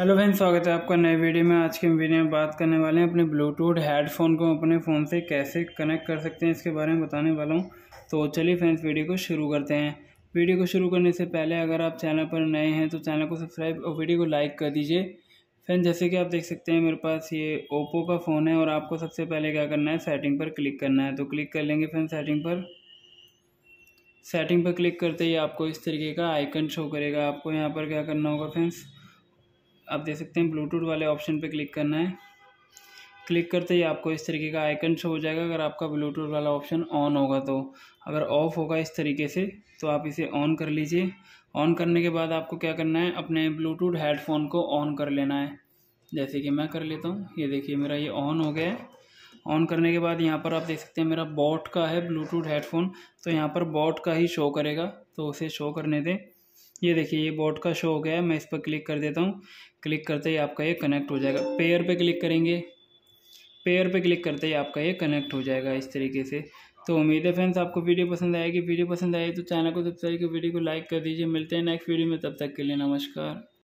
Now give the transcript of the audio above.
hello बहन स्वागत है आपका नए वीडियो में आज के वीडियो में बात करने वाले हैं अपने ब्लूटूथ हेडफोन को अपने फ़ोन से कैसे कनेक्ट कर सकते हैं इसके बारे में बताने वाला हूँ तो चलिए फ्रेंड्स वीडियो को शुरू करते हैं वीडियो को शुरू करने से पहले अगर आप चैनल पर नए हैं तो चैनल को सब्सक्राइब और वीडियो को लाइक कर दीजिए फ्रेंड जैसे कि आप देख सकते हैं मेरे पास ये ओप्पो का फ़ोन है और आपको सबसे पहले क्या करना है सेटिंग पर क्लिक करना है तो क्लिक कर लेंगे फ्रेंड सेटिंग पर सेटिंग पर क्लिक करते ही आपको इस तरीके का आइकन शो करेगा आपको यहाँ पर क्या करना होगा फ्रेंड्स आप देख सकते हैं ब्लूटूथ वाले ऑप्शन पे क्लिक करना है क्लिक करते ही आपको इस तरीके का आइकन शो हो जाएगा अगर आपका ब्लूटूथ वाला ऑप्शन ऑन होगा तो अगर ऑफ़ होगा इस तरीके से तो आप इसे ऑन कर लीजिए ऑन करने के बाद आपको क्या करना है अपने ब्लूटूथ हेडफोन को ऑन कर लेना है जैसे कि मैं कर लेता हूँ ये देखिए मेरा ये ऑन हो गया है ऑन करने के बाद यहाँ पर आप देख सकते हैं मेरा बॉट का है ब्लूटूथ हेडफोन तो यहाँ पर बॉट का ही शो करेगा तो उसे शो करने दें ये देखिए ये बोट का शो हो गया है मैं इस पर क्लिक कर देता हूँ क्लिक करते ही आपका ये कनेक्ट हो जाएगा पेयर पे क्लिक करेंगे पेयर पे क्लिक करते ही आपका ये कनेक्ट हो जाएगा इस तरीके से तो उम्मीद है फ्रेंड्स आपको वीडियो पसंद आएगी वीडियो पसंद आए तो चैनल को सब्सक्राइब कर वीडियो को लाइक कर दीजिए मिलते हैं नेक्स्ट वीडियो में तब तक के लिए नमस्कार